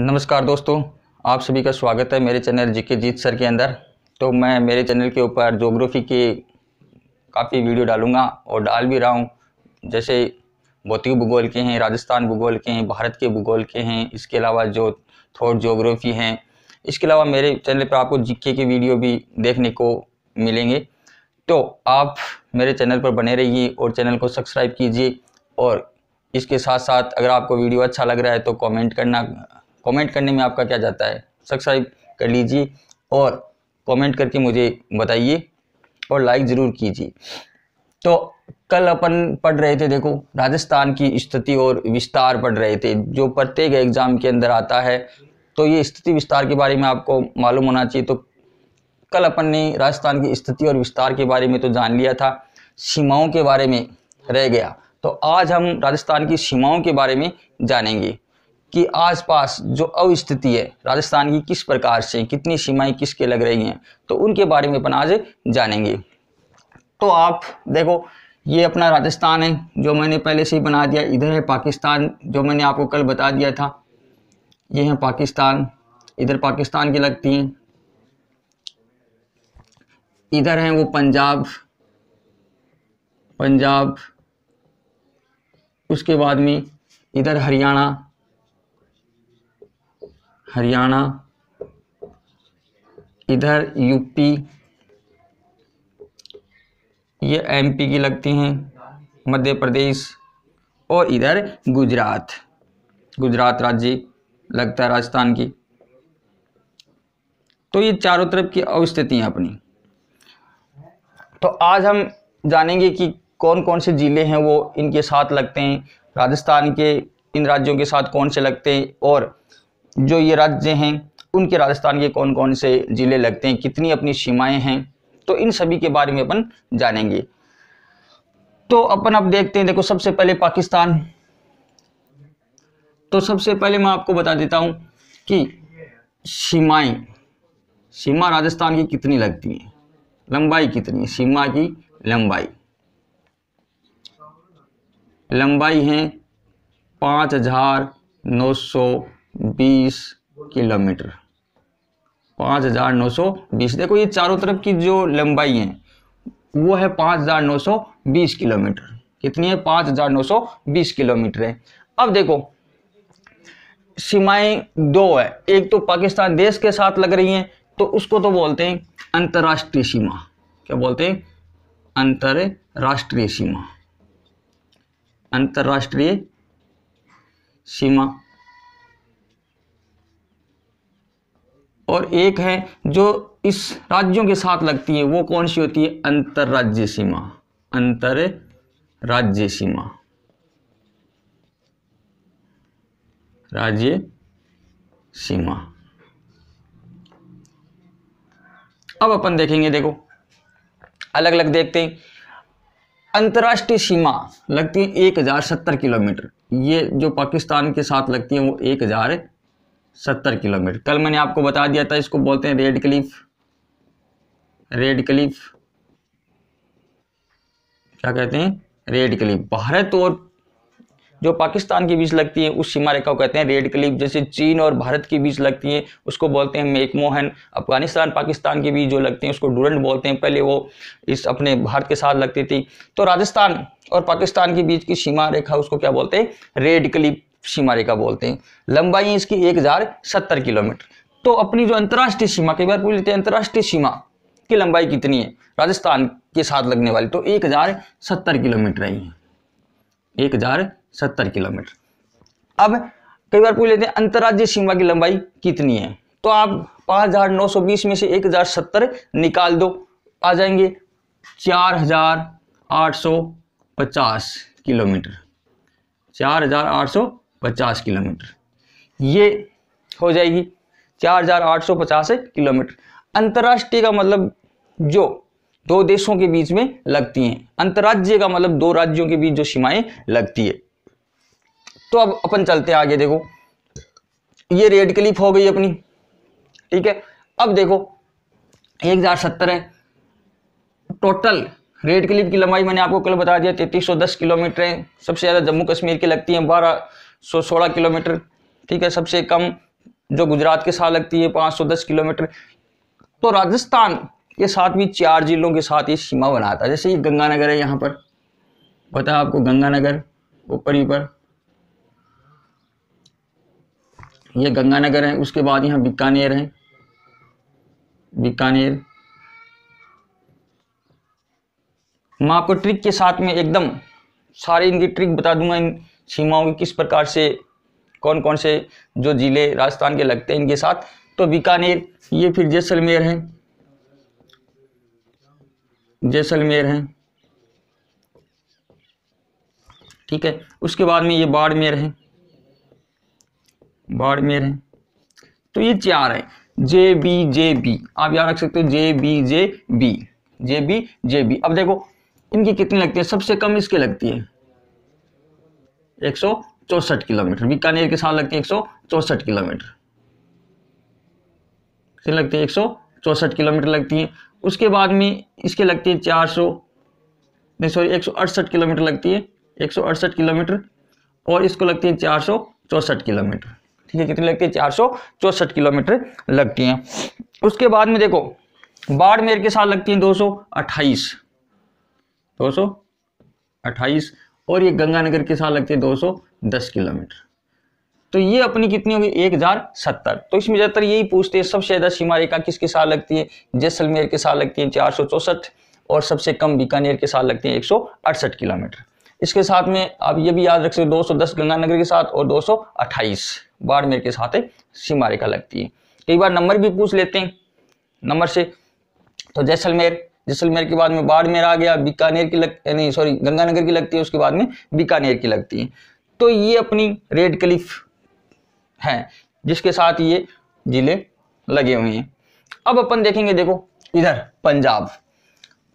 नमस्कार दोस्तों आप सभी का स्वागत है मेरे चैनल जी के जीत सर के अंदर तो मैं मेरे चैनल के ऊपर जोग्राफ़ी के काफ़ी वीडियो डालूंगा और डाल भी रहा हूँ जैसे भौतिक भूगोल के हैं राजस्थान भूगोल के हैं भारत के भूगोल के हैं इसके अलावा जो थोट जोग्राफ़ी हैं इसके अलावा मेरे चैनल पर आपको जिक्के के वीडियो भी देखने को मिलेंगे तो आप मेरे चैनल पर बने रहिए और चैनल को सब्सक्राइब कीजिए और इसके साथ साथ अगर आपको वीडियो अच्छा लग रहा है तो कमेंट करना कमेंट करने में आपका क्या जाता है सब्सक्राइब कर लीजिए और कमेंट करके मुझे बताइए और लाइक ज़रूर कीजिए तो कल अपन पढ़ रहे थे देखो राजस्थान की स्थिति और विस्तार पढ़ रहे थे जो प्रत्येक एग्ज़ाम के अंदर आता है तो ये स्थिति विस्तार के बारे में आपको मालूम होना चाहिए तो कल अपन ने राजस्थान की स्थिति और विस्तार के बारे में तो जान लिया था सीमाओं के बारे में रह गया तो आज हम राजस्थान की सीमाओं के बारे में जानेंगे कि आसपास जो अवस्थिति है राजस्थान की किस प्रकार से कितनी सीमाएं किसके लग रही हैं तो उनके बारे में अपन आज जानेंगे तो आप देखो ये अपना राजस्थान है जो मैंने पहले से ही बना दिया इधर है पाकिस्तान जो मैंने आपको कल बता दिया था ये है पाकिस्तान इधर पाकिस्तान की लगती हैं इधर हैं वो पंजाब पंजाब उसके बाद में इधर हरियाणा हरियाणा इधर यूपी ये एमपी की लगती हैं मध्य प्रदेश और इधर गुजरात गुजरात राज्य लगता है राजस्थान की तो ये चारों तरफ की अवस्थितियाँ अपनी तो आज हम जानेंगे कि कौन कौन से ज़िले हैं वो इनके साथ लगते हैं राजस्थान के इन राज्यों के साथ कौन से लगते हैं और जो ये राज्य हैं उनके राजस्थान के कौन कौन से ज़िले लगते हैं कितनी अपनी सीमाएं हैं तो इन सभी के बारे में अपन जानेंगे तो अपन अब देखते हैं देखो सबसे पहले पाकिस्तान तो सबसे पहले मैं आपको बता देता हूँ कि सीमाएं सीमा राजस्थान की कितनी लगती है लंबाई कितनी है सीमा की लंबाई लंबाई है पाँच हजार नौ सौ बीस किलोमीटर पांच हज़ार नौ सौ बीस देखो ये चारों तरफ की जो लंबाई है वो है पांच हज़ार नौ सौ बीस किलोमीटर कितनी है पांच हज़ार नौ सौ बीस किलोमीटर है अब देखो सीमाएं दो है एक तो पाकिस्तान देश के साथ लग रही हैं तो उसको तो बोलते हैं अंतर्राष्ट्रीय सीमा क्या बोलते हैं अंतर्राष्ट्रीय सीमा अंतर्राष्ट्रीय सीमा और एक है जो इस राज्यों के साथ लगती है वो कौन सी होती है राज्य सीमा अंतर राज्य सीमा राज्य सीमा अब अपन देखेंगे देखो अलग अलग देखते हैं अंतर्राष्ट्रीय सीमा लगती है एक हजार सत्तर किलोमीटर ये जो पाकिस्तान के साथ लगती है वो एक हजार सत्तर किलोमीटर कल मैंने आपको बता दिया था इसको बोलते हैं रेड क्लिफ रेड क्लिफ क्या कहते हैं रेड क्लिफ भारत और जो पाकिस्तान के बीच लगती है उस सीमा रेखा को कहते हैं रेड क्लिफ जैसे चीन और भारत के बीच लगती है उसको बोलते हैं मेकमोहन अफगानिस्तान पाकिस्तान के बीच जो लगते हैं उसको डूरंट बोलते हैं पहले वो इस अपने भारत के साथ लगती थी तो राजस्थान और पाकिस्तान के बीच की सीमा रेखा उसको क्या बोलते हैं रेड क्लिफ सीमा रेखा बोलते हैं लंबाई इसकी एक हजार सत्तर किलोमीटर तो अपनी जो अंतर्राष्ट्रीय सीमा कई बार पूछ लेते हैं अंतर्राष्ट्रीय सीमा की लंबाई कितनी है राजस्थान के साथ लगने वाली तो एक हजार सत्तर किलोमीटर ही है एक हजार सत्तर किलोमीटर अब कई बार पूछ लेते हैं अंतर्राज्य सीमा की लंबाई कितनी है तो आप पाँच हजार नौ सौ बीस में से एक हजार सत्तर निकाल दो आ जाएंगे चार हजार आठ सौ पचास किलोमीटर चार हजार आठ सौ पचास किलोमीटर ये हो जाएगी चार हजार आठ सौ पचास किलोमीटर अंतर्राष्ट्रीय का मतलब जो दो देशों के बीच में लगती हैं अंतर्राज्य का मतलब दो राज्यों के बीच जो सीमाएं लगती है तो अब अपन चलते हैं आगे देखो ये रेड क्लिप हो गई अपनी ठीक है अब देखो एक हजार सत्तर है टोटल रेड क्लिप की लंबाई मैंने आपको कल बता दिया तैतीस सौ दस किलोमीटर है सबसे ज़्यादा जम्मू कश्मीर की लगती हैं बारह सौ सोलह किलोमीटर ठीक है सबसे कम जो गुजरात के साथ लगती है पाँच सौ दस किलोमीटर तो राजस्थान के साथ भी चार जिलों के साथ ये सीमा बनाता है जैसे ये गंगानगर है यहाँ पर पता है आपको गंगानगर ऊपर ही पर ये गंगानगर है उसके बाद यहाँ बीकानेर है बीकानेर मैं आपको ट्रिक के साथ में एकदम सारी इनकी ट्रिक बता दूंगा इन सीमाओं की किस प्रकार से कौन कौन से जो ज़िले राजस्थान के लगते हैं इनके साथ तो बीकानेर ये फिर जैसलमेर है जैसलमेर है ठीक है उसके बाद में ये बाड़मेर है बाड़मेर है तो ये चार है जे बी जे बी आप याद रख सकते हो J B J B J B J B अब देखो इनकी कितनी लगती है सबसे कम इसके लगती है एक किलोमीटर बीकानेर के साथ लगती है एक किलोमीटर से लगती है 164 किलोमीटर लगती है उसके बाद में इसके लगती है 400 नहीं सॉरी एक किलोमीटर लगती है एक किलोमीटर और इसको लगती है चार किलोमीटर ठीक है कितनी लगती है चार किलोमीटर लगती हैं उसके बाद में देखो बाड़मेर के साथ लगती हैं दो सौ अट्ठाईस दो सौ अट्ठाईस और ये गंगानगर के साथ लगती है 210 किलोमीटर तो ये अपनी कितनी होगी एक हजार सत्तर तो इसमें ज़्यादातर यही पूछते हैं सबसे ज़्यादा सीमा रेखा किसके साथ लगती है जैसलमेर के साथ लगती है चार सौ चौसठ और सबसे कम बीकानेर के साथ लगती है एक सौ अड़सठ किलोमीटर इसके साथ में आप ये भी याद रख सकते दो सौ दस गंगानगर के साथ और दो बाड़मेर के साथ सीमा रेखा लगती है कई बार नंबर भी पूछ लेते हैं नंबर से तो जैसलमेर जैसलमेर के बाद में बाड़मेर आ गया बीकानेर की लग नहीं सॉरी गंगानगर की लगती है उसके बाद में बीकानेर की लगती है तो ये अपनी रेड क्लिफ है जिसके साथ ये जिले लगे हुए हैं अब अपन देखेंगे देखो इधर पंजाब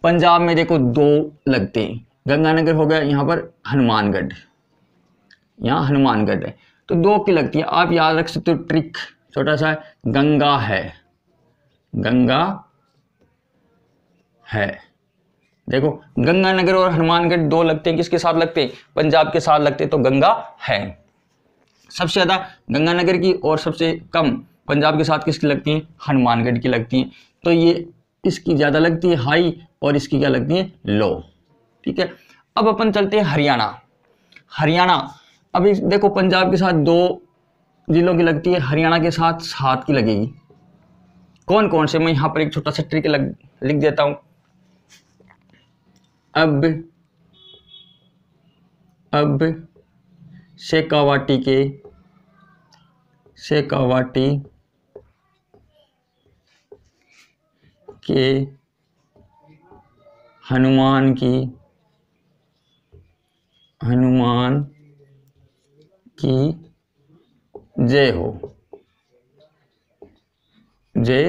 पंजाब में देखो दो लगते हैं गंगानगर हो गया यहाँ पर हनुमानगढ़ यहाँ हनुमानगढ़ है तो दो की लगती है आप याद रख सकते हो ट्रिक छोटा सा गंगा है गंगा है देखो गंगानगर और हनुमानगढ़ दो लगते हैं किसके साथ लगते हैं पंजाब के साथ लगते हैं तो गंगा है सबसे ज़्यादा गंगानगर की और सबसे कम पंजाब के साथ किसकी लगती है हनुमानगढ़ की लगती है तो ये इसकी ज़्यादा लगती है हाई और इसकी क्या लगती है लो ठीक है अब अपन चलते हैं हरियाणा हरियाणा अभी देखो पंजाब के साथ दो जिलों की लगती है हरियाणा के साथ सात की लगेगी कौन कौन से मैं यहाँ पर एक छोटा सा ट्रिक लग लिख देता हूँ अब अब शेखावाटी के शेखावाटी के हनुमान की हनुमान की जय हो जय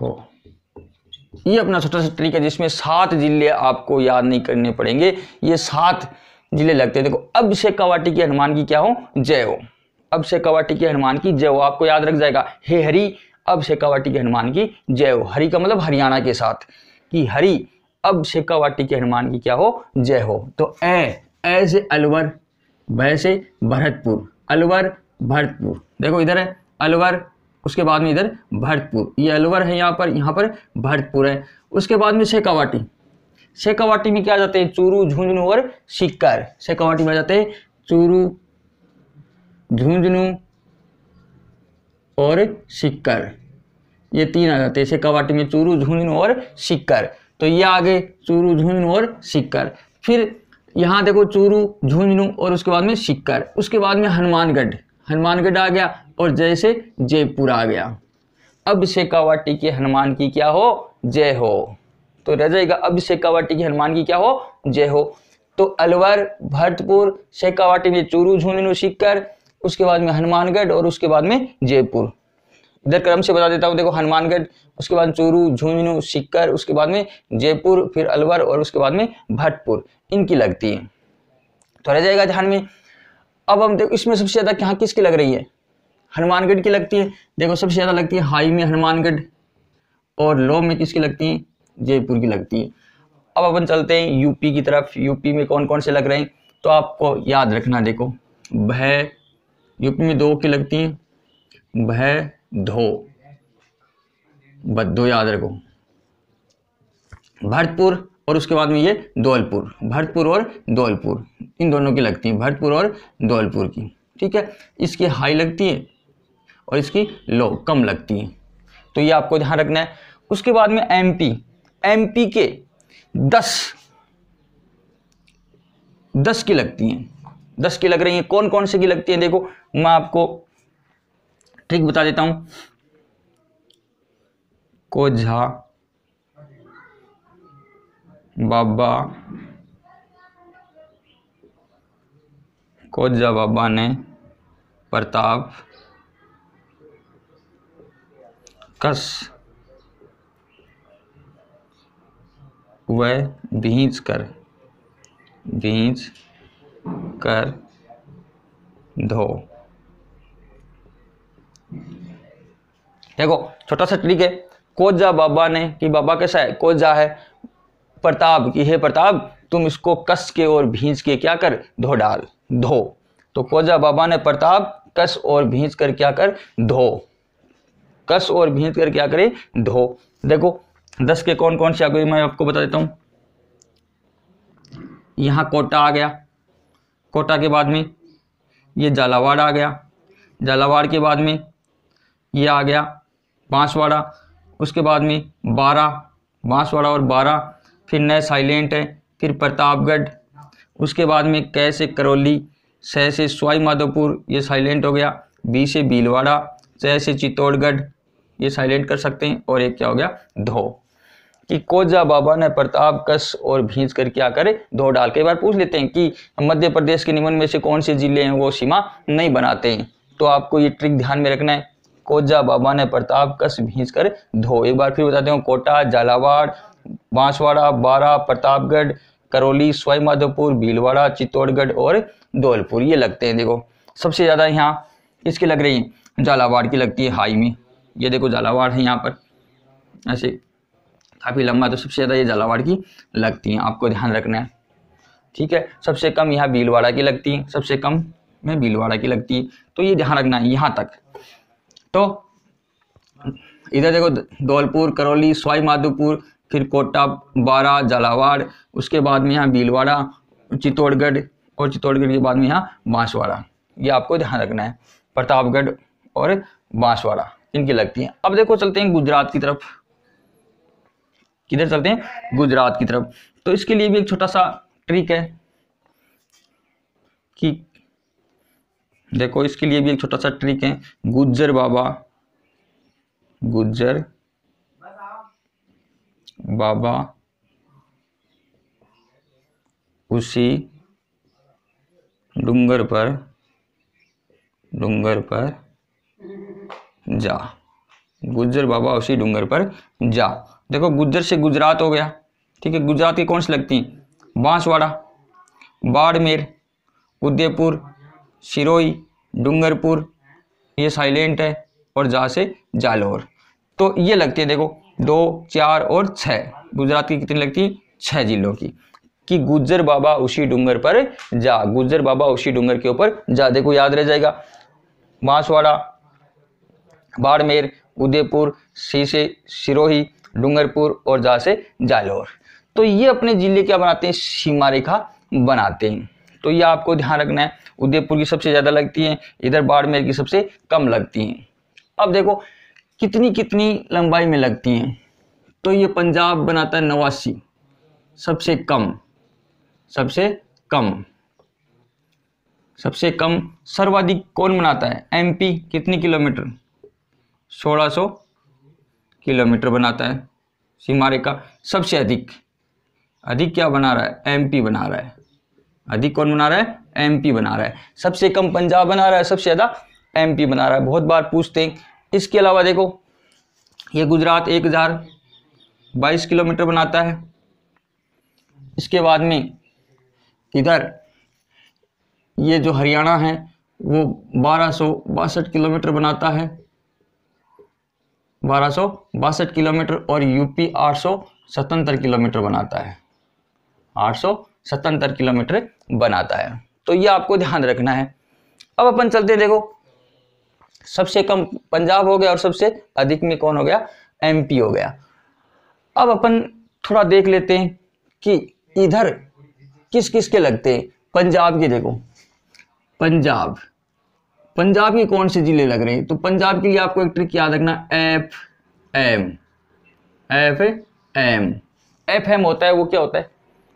हो ये अपना छोटा सा ट्रिक है जिसमें सात जिले आपको याद नहीं करने पड़ेंगे ये सात जिले लगते हैं देखो अब से कवाटी के हनुमान की क्या हो जय हो अब से कवाटी के हनुमान की जय हो आपको याद रख जाएगा हे हरी अब से कवाटी के हनुमान की जय हो हरि का मतलब हरियाणा के साथ कि हरी अब से कवाटी के हनुमान की क्या हो जय हो तो ए ऐसे अलवर वैसे से भरतपुर अलवर भरतपुर देखो इधर है अलवर उसके बाद में इधर भरतपुर ये अलवर है यहाँ पर यहाँ पर भरतपुर है उसके बाद में शेखावाटी शेखावाटी में क्या जाते हैं चूरू झुंझुनू और सिक्कर शेखावाटी में जाते हैं चूरू झुंझुनू और सिक्कर ये तीन आ जाते हैं शेखावाटी में चूरू झुंझुनू और सिक्कर तो ये आगे चूरू झुंझुनू और सिक्कर फिर यहाँ देखो चूरू झुंझुनू और उसके बाद में सिक्कर उसके बाद में हनुमानगढ़ हनुमानगढ़ आ गया और जय से जयपुर आ गया अब शेखावाटी के हनुमान की क्या हो जय हो तो रह जाएगा अब शेखावाटी के हनुमान की क्या हो जय हो तो अलवर भरतपुर शेखावाटी में चूरू झुंझुनू सीकर उसके बाद में हनुमानगढ़ और उसके बाद में जयपुर इधर क्रम से बता देता हूँ देखो हनुमानगढ़ उसके बाद चूरू झुंझुनू सीकर उसके बाद में जयपुर फिर अलवर और उसके बाद में भरतपुर इनकी लगती है तो रह जाएगा ध्यान में अब हम देखो इसमें सबसे ज़्यादा कहाँ किसकी लग रही है हनुमानगढ़ की लगती है देखो सबसे ज़्यादा लगती है हाई में हनुमानगढ़ और लो में किसकी लगती है जयपुर की लगती है अब अपन चलते हैं यूपी की तरफ यूपी में कौन कौन से लग रहे हैं तो आपको याद रखना देखो भय यूपी में दो की लगती हैं भय धो दो याद रखो भरतपुर और उसके बाद में ये धौलपुर भरतपुर और धौलपुर इन दोनों की लगती हैं भरतपुर और धौलपुर की ठीक है इसकी हाई लगती है और इसकी लो कम लगती है तो ये आपको ध्यान रखना है उसके बाद में एम पी एम पी के दस दस की लगती हैं दस की लग रही हैं कौन कौन से की लगती हैं देखो मैं आपको ठीक बता देता हूँ कोझा बाबा कोझा बाबा ने प्रताप कस व भींच कर भींच कर धो देखो छोटा सा ट्रिक है कोजा बाबा ने कि बाबा कैसा है कोजा है प्रताप कि हे प्रताप तुम इसको कस के और भींच के क्या कर धो डाल धो तो कोजा बाबा ने प्रताप कस और भींच कर क्या कर धो कस और भींत कर क्या करे धो देखो दस के कौन कौन से आ गए मैं आपको बता देता हूँ यहाँ कोटा आ गया कोटा के बाद में ये झालावाड़ आ गया झालावाड़ के बाद में ये आ गया बांसवाड़ा उसके बाद में बारह बांसवाड़ा और बारह फिर नए साइलेंट है फिर प्रतापगढ़ उसके बाद में कै से करौली सह से स्वाई माधोपुर ये साइलेंट हो गया बी से भीलवाड़ा सह से चित्तौड़गढ़ ये साइलेंट कर सकते हैं और एक क्या हो गया धो कि कोजा बाबा ने प्रताप कस और भींच कर क्या करे धो डाल के एक बार पूछ लेते हैं कि मध्य प्रदेश के निम्न में से कौन से जिले हैं वो सीमा नहीं बनाते हैं तो आपको ये ट्रिक ध्यान में रखना है कोजा बाबा ने प्रताप कस भींच कर धो एक बार फिर बताते हैं कोटा झालावाड़ बांसवाड़ा बारा प्रतापगढ़ करौली स्वाई भीलवाड़ा चित्तौड़गढ़ और धौलपुर ये लगते हैं देखो सबसे ज़्यादा यहाँ इसकी लग रही है झालावाड़ की लगती है हाई में ये देखो झालावाड़ है यहाँ पर ऐसे काफ़ी लंबा तो सबसे ज़्यादा ये झालावाड़ की लगती हैं आपको ध्यान रखना है ठीक है सबसे कम यहाँ भीलवाड़ा की लगती है सबसे कम में भीलवाड़ा की लगती है तो ये ध्यान रखना है यहाँ तक तो इधर देखो धौलपुर करौली स्वाई माधोपुर फिर कोटा बारा झालावाड़ उसके बाद में यहाँ भीलवाड़ा चित्तौड़गढ़ और चित्तौड़गढ़ के बाद में यहाँ बांसवाड़ा ये आपको ध्यान रखना है प्रतापगढ़ और बांसवाड़ा इनकी लगती है अब देखो चलते हैं गुजरात की तरफ किधर चलते हैं गुजरात की तरफ तो इसके लिए भी एक छोटा सा ट्रिक है कि देखो इसके लिए भी एक छोटा सा ट्रिक है गुज्जर बाबा गुज्जर बाबा उसी डूंगर पर डूंगर पर जा गुज्जर बाबा उसी डूंगर पर जा देखो गुज्जर से गुजरात हो गया ठीक है गुजरात की कौन सी लगती बांसवाड़ा बाड़मेर उदयपुर सिरोई डूंगरपुर ये साइलेंट है और जहाँ से जालोर तो ये लगती है देखो दो चार और छः गुजरात की कितनी लगती है छः जिलों की कि गुज्जर बाबा उसी डूंगर पर जा गुजर बाबा उसी डूंगर के ऊपर जा देखो याद रह जाएगा बांसवाड़ा बाड़मेर उदयपुर शीशे सिरोही डूंगरपुर और जहाँ से जालोर तो ये अपने ज़िले क्या बनाते हैं सीमा रेखा बनाते हैं तो ये आपको ध्यान रखना है उदयपुर की सबसे ज़्यादा लगती है इधर बाड़मेर की सबसे कम लगती हैं अब देखो कितनी कितनी लंबाई में लगती हैं तो ये पंजाब बनाता है नवासी सबसे कम सबसे कम सबसे कम सर्वाधिक कौन बनाता है एमपी कितनी किलोमीटर 1600 किलोमीटर बनाता है सीमा रेखा सबसे अधिक अधिक क्या बना रहा है एमपी बना रहा है अधिक कौन बना रहा है एमपी बना रहा है सबसे कम पंजाब बना रहा है सबसे ज़्यादा एमपी बना रहा है बहुत बार पूछते हैं इसके अलावा देखो ये गुजरात एक हज़ार बाईस किलोमीटर बनाता है इसके बाद में इधर ये जो हरियाणा है वो बारह सौ बासठ किलोमीटर बनाता है बारह किलोमीटर और यूपी आठ किलोमीटर बनाता है आठ किलोमीटर बनाता है तो ये आपको ध्यान रखना है अब अपन चलते देखो सबसे कम पंजाब हो गया और सबसे अधिक में कौन हो गया एमपी हो गया अब अपन थोड़ा देख लेते हैं कि इधर किस किस के लगते हैं पंजाब के देखो पंजाब पंजाब के कौन से ज़िले लग रहे हैं तो पंजाब के लिए आपको एक ट्रिक याद रखना F M F M F M होता है वो क्या होता है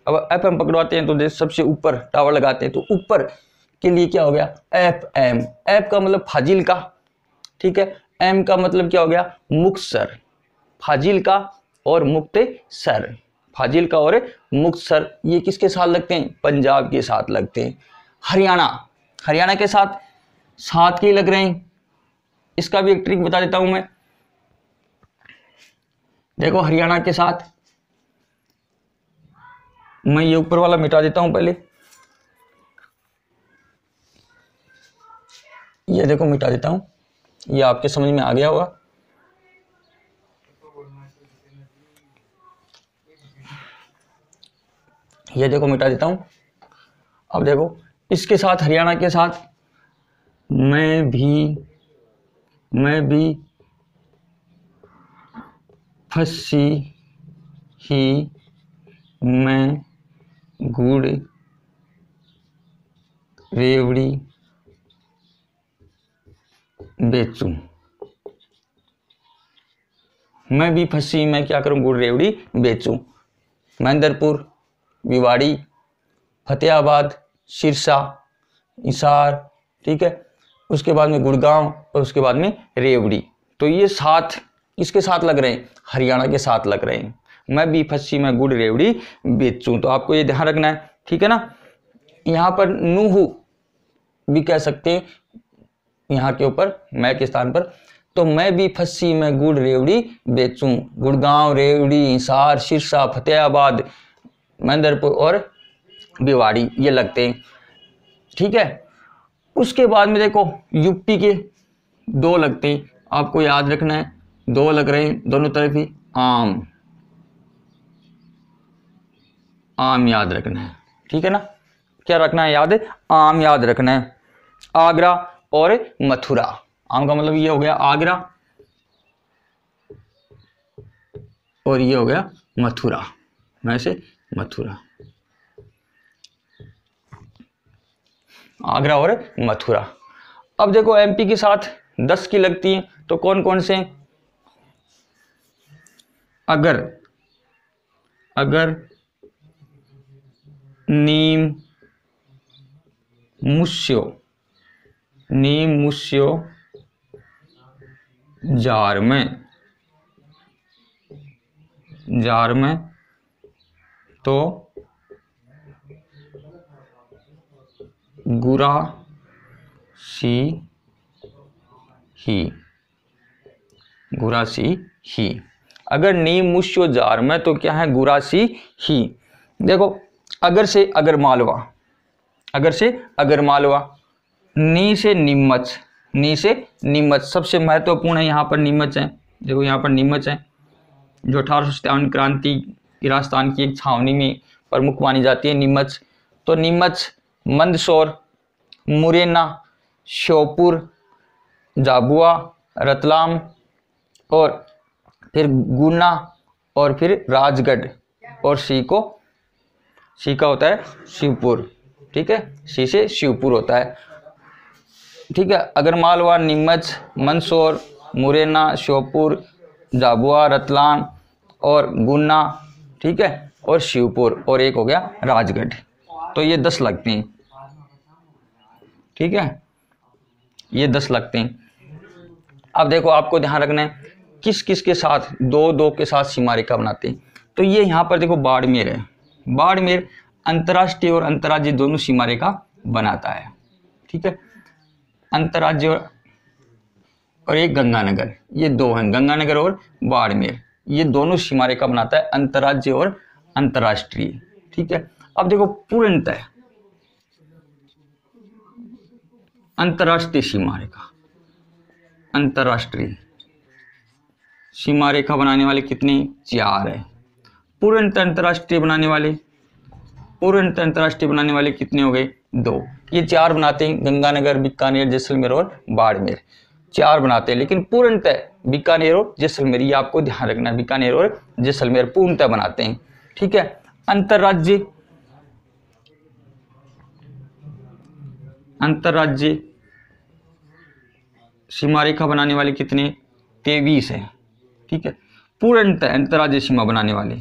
अब एफ एम पकड़वाते हैं तो जैसे सबसे ऊपर टावर लगाते हैं तो ऊपर के लिए क्या हो गया एफ एम एफ का मतलब फाजिल का ठीक है एम का मतलब क्या हो गया मुक्तसर फाजिल का और मुक्त सर फाजिल का और सर ये किसके साथ लगते हैं पंजाब के साथ लगते हैं हरियाणा हरियाणा के साथ सात के लग रहे हैं इसका भी एक ट्रिक बता देता हूं मैं देखो हरियाणा के साथ मैं ये ऊपर वाला मिटा देता हूं पहले ये देखो मिटा देता हूं ये आपके समझ में आ गया होगा ये देखो मिटा देता हूं अब देखो इसके साथ हरियाणा के साथ मैं भी मैं भी फंसी ही मैं गुड़ रेवड़ी बेचूं मैं भी फंसी मैं क्या करूं गुड़ रेवड़ी बेचूं महेंद्रपुर भिवाड़ी फतेहाबाद सिरसा इसार ठीक है उसके बाद में गुड़गांव और उसके बाद में रेवड़ी तो ये साथ किसके साथ लग रहे हैं हरियाणा के साथ लग रहे हैं मैं भी फस्सी में गुड़ रेवड़ी बेचूँ तो आपको ये ध्यान रखना है ठीक है ना यहाँ पर नूह भी कह सकते हैं यहाँ के ऊपर मैं के स्थान पर तो मैं भी फस्सी में गुड़ रेवड़ी बेचूँ गुड़गांव रेवड़ी हिसार सिरसा फतेहाबाद महेंद्रपुर और बिवाड़ी ये लगते हैं ठीक है उसके बाद में देखो यूपी के दो लगते हैं आपको याद रखना है दो लग रहे हैं दोनों तरफ ही आम आम याद रखना है ठीक है ना क्या रखना है याद आम याद रखना है आगरा और मथुरा आम का मतलब ये हो गया आगरा और ये हो गया मथुरा वैसे मथुरा आगरा और मथुरा अब देखो एमपी के साथ दस की लगती है तो कौन कौन से अगर अगर नीम मुस्यो नीम मुस्यो जार में जार में तो गुरा सी ही गुरासी ही अगर नी मुश्यो जार में तो क्या है गुरासी ही देखो अगर से अगर मालवा अगर से अगर मालवा नी से निम्मच नी से निम्मच सबसे महत्वपूर्ण है यहाँ पर निम्मच है देखो यहाँ पर निम्मच है जो अठारह सौ क्रांति राजस्थान की एक छावनी में प्रमुख मानी जाती है निम्मच तो निम्मच मंदसौर मुरैना श्योपुर जाबुआ रतलाम और फिर गुना और फिर राजगढ़ और सी को सी का होता है शिवपुर ठीक है सी से शिवपुर होता है ठीक है अगर मालवा नीमच मंदसौर मुरैना श्योपुर जाबुआ रतलाम और गुना ठीक है और शिवपुर और एक हो गया राजगढ़ तो ये दस लगते हैं ठीक है ये दस लगते हैं अब देखो आपको ध्यान रखना है किस किस के साथ दो दो के साथ सीमा रेखा बनाते हैं तो ये यहाँ पर देखो बाड़मेर है बाड़मेर अंतर्राष्ट्रीय और अंतर्राज्य दोनों सीमा रेखा बनाता है ठीक है अंतर्राज्य और, और एक गंगानगर ये दो हैं गंगानगर और बाड़मेर ये दोनों सीमा रेखा बनाता है अंतर्राज्य और अंतर्राष्ट्रीय ठीक है अब देखो पूर्णतः अंतरराष्ट्रीय अंतर्राष्ट्रीय सीमा रेखा अंतर्राष्ट्रीय सीमा रेखा बनाने वाले कितने चार है पूर्ण अंतर्राष्ट्रीय बनाने वाले पूर्णतः अंतर्राष्ट्रीय बनाने वाले कितने हो गए दो ये चार बनाते हैं गंगानगर बीकानेर जैसलमेर और बाड़मेर चार बनाते हैं लेकिन पूर्णतः बीकानेर और जैसलमेर ये आपको ध्यान रखना है बीकानेर और जैसलमेर पूर्णतः बनाते हैं ठीक है अंतर्राज्य अंतर्राज्य सीमा रेखा बनाने वाले कितने तेईस है ठीक है पूर्णतः अंतर्राज्य सीमा बनाने वाले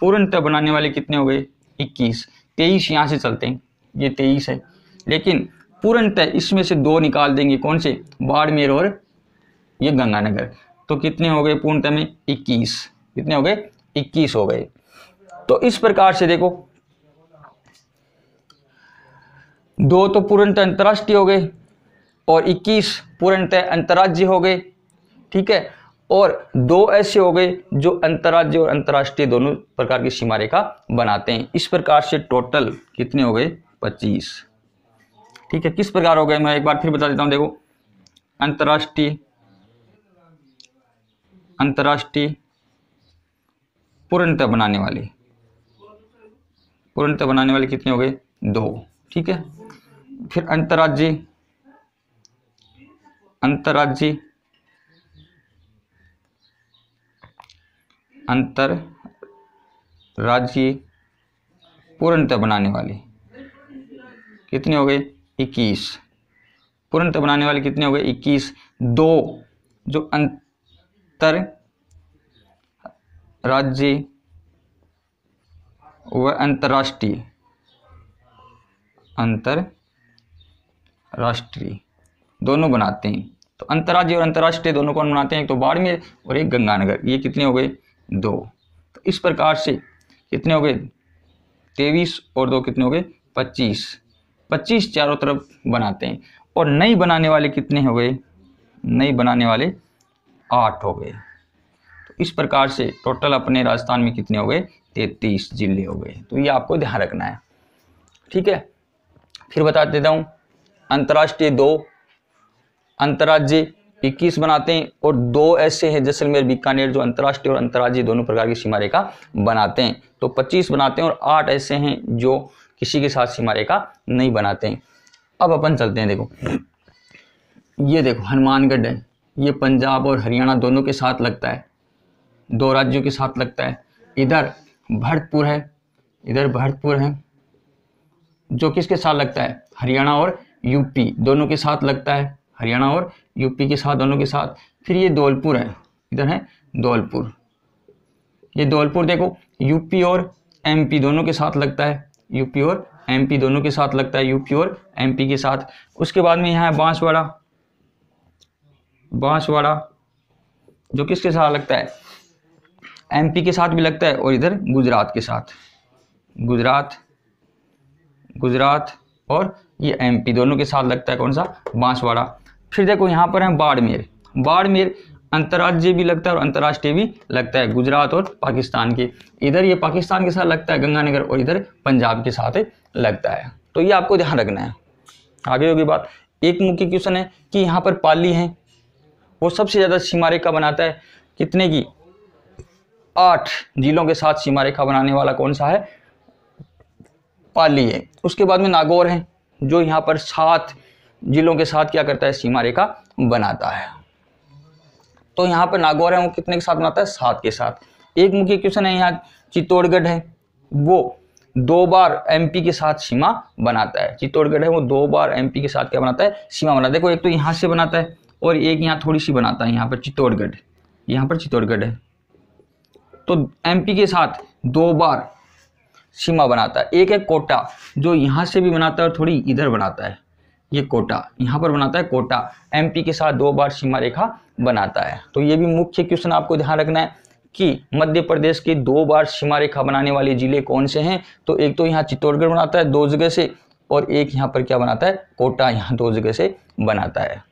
पूर्णतः बनाने वाले कितने हो गए इक्कीस तेईस यहाँ से चलते हैं ये तेईस है लेकिन पूर्णतः इसमें से दो निकाल देंगे कौन से बाड़मेर और ये गंगानगर तो कितने हो गए पूर्णतः में इक्कीस कितने हो गए इक्कीस हो गए तो इस प्रकार से देखो दो तो पूर्णतः अंतर्राष्ट्रीय हो गए और 21 पूर्णतः अंतर्राज्य हो गए ठीक है और दो ऐसे हो गए जो अंतर्राज्य और अंतर्राष्ट्रीय दोनों प्रकार की सीमा रेखा बनाते हैं इस प्रकार से टोटल कितने हो गए 25 ठीक है किस प्रकार हो गए मैं एक बार फिर बता देता हूं देखो अंतर्राष्ट्रीय अंतर्राष्ट्रीय पूर्णतः बनाने वाले पूर्णतः बनाने वाले कितने हो गए दो ठीक है फिर अंतरराज्य अंतर्राज्यीय अंतर राज्य पूर्णतः बनाने वाले कितने हो गए इक्कीस पूर्णतः बनाने वाले कितने हो गए इक्कीस दो जो अंतर राज्य व अंतर्राष्ट्रीय अंतर राष्ट्रीय दोनों बनाते हैं तो अंतर्राज्य और अंतर्राष्ट्रीय दोनों कौन बनाते हैं एक तो बाड़मेर और एक गंगानगर ये कितने हो गए दो तो इस प्रकार से कितने हो गए तेईस और दो कितने हो गए पच्चीस पच्चीस चारों तरफ बनाते हैं और नई बनाने वाले कितने हो गए नई बनाने वाले आठ हो गए तो इस प्रकार से टोटल अपने राजस्थान में कितने हो गए तैतीस जिले हो गए तो ये आपको ध्यान रखना है ठीक है फिर बता देता हूँ अंतर्राष्ट्रीय दो अंतर्राज्य इक्कीस बनाते हैं और दो ऐसे हैं जैसलमेर बीकानेर जो अंतर्राष्ट्रीय और अंतर्राज्य दोनों प्रकार की सीमा रेखा बनाते हैं तो पच्चीस बनाते हैं और आठ ऐसे हैं जो किसी के साथ सीमा रेखा नहीं बनाते हैं अब अपन चलते हैं देखो ये देखो हनुमानगढ़ है ये पंजाब और हरियाणा दोनों के साथ लगता है दो राज्यों के साथ लगता है इधर भरतपुर है इधर भरतपुर है जो किसके साथ लगता है हरियाणा और यूपी दोनों के साथ लगता है हरियाणा और यूपी के साथ दोनों के साथ फिर ये धौलपुर है इधर है धौलपुर ये धौलपुर देखो यूपी और एमपी दोनों के साथ लगता है यूपी और एमपी दोनों के साथ लगता है यूपी और एमपी के साथ उसके बाद में यहाँ है बांसवाड़ा बांसवाड़ा जो किसके साथ लगता है एमपी के साथ भी लगता है और इधर गुजरात के साथ गुजरात गुजरात और ये एमपी दोनों के साथ लगता है कौन सा बांसवाड़ा फिर देखो यहाँ पर है बाड़मेर बाड़मेर अंतर्राज्य भी लगता है और अंतर्राष्ट्रीय भी लगता है गुजरात और पाकिस्तान के इधर ये पाकिस्तान के साथ लगता है गंगानगर और इधर पंजाब के साथ लगता है तो ये आपको ध्यान रखना है आगे होगी बात एक मुख्य क्वेश्चन है कि यहाँ पर पाली है वो सबसे ज़्यादा सीमा रेखा बनाता है कितने की आठ जिलों के साथ सीमा रेखा बनाने वाला कौन सा है पाली है उसके बाद में नागौर है जो यहाँ पर सात जिलों के साथ क्या करता है सीमा रेखा बनाता है तो यहाँ पर नागौर है वो कितने के साथ बनाता है सात के साथ एक मुख्य क्वेश्चन है यहाँ चित्तौड़गढ़ है वो दो बार एमपी के साथ सीमा बनाता है चित्तौड़गढ़ है वो दो बार एमपी के साथ क्या बनाता है सीमा बनाता है देखो एक तो यहाँ से बनाता है और एक यहाँ थोड़ी सी बनाता है यहाँ पर चित्तौड़गढ़ यहाँ पर चित्तौड़गढ़ है तो एमपी के साथ दो बार सीमा बनाता है एक है कोटा जो यहाँ से भी बनाता है और थोड़ी इधर बनाता है ये कोटा यहाँ पर बनाता है कोटा एमपी के साथ दो बार सीमा रेखा बनाता है तो ये भी मुख्य क्वेश्चन आपको ध्यान रखना है कि मध्य प्रदेश के दो बार सीमा रेखा बनाने वाले जिले कौन से हैं तो एक तो यहाँ चित्तौड़गढ़ बनाता है दो जगह से और एक यहाँ पर क्या बनाता है कोटा यहाँ दो जगह से बनाता है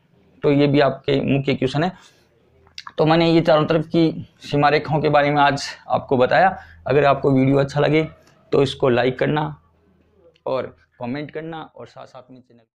तो ये भी आपके मुख्य क्वेश्चन है तो मैंने ये चारों तरफ की सीमा रेखाओं के बारे में आज आपको बताया अगर आपको वीडियो अच्छा लगे तो इसको लाइक करना और कमेंट करना और साथ साथ में चैनल